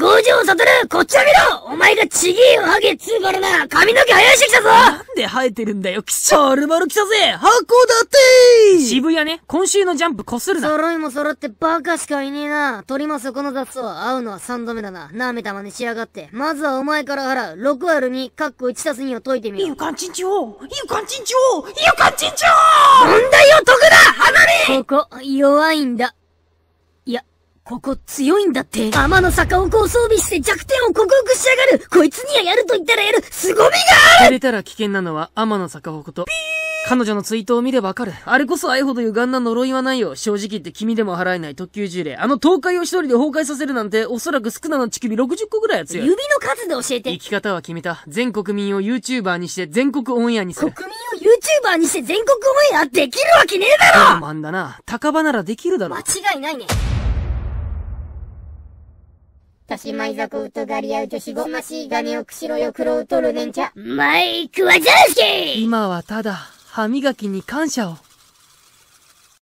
五条悟こっちを見ろお前がちぎえおはげつうからな髪の毛生やしてきたぞなんで生えてるんだよきしょるまる来たぜ箱だって渋谷ね、今週のジャンプこするな揃いも揃ってバカしかいねえな取りますこの雑草、会うのは三度目だな舐めたまねしやがって。まずはお前から払う、六割るに、かっこ1たす2を解いてみよう。ゆかんちんちょうゆかんちんちょうゆかんちんちょう問題を解くな離れここ、弱いんだ。ここ強いんだって。天の坂を装備して弱点を克服しやがるこいつにはやると言ったらやる凄みがある触れたら危険なのは天の坂こと。彼女のツイートを見ればわかる。あれこそ愛ほど歪んだ呪いはないよ。正直言って君でも払えない特級呪霊。あの東海を一人で崩壊させるなんて、おそらく少なの乳首60個ぐらいやつよ。指の数で教えて。生き方は決めた。全国民を YouTuber にして全国オンエアにする。国民を YouTuber にして全国オンエアできるわけねえだろ傲慢だな。高場ならできるだろ。間違いないね。たしまいざこうとがりあう女子ごましい金をくしろよくろうとるねんちゃ。マイクはジャスキー今はただ、歯磨きに感謝を。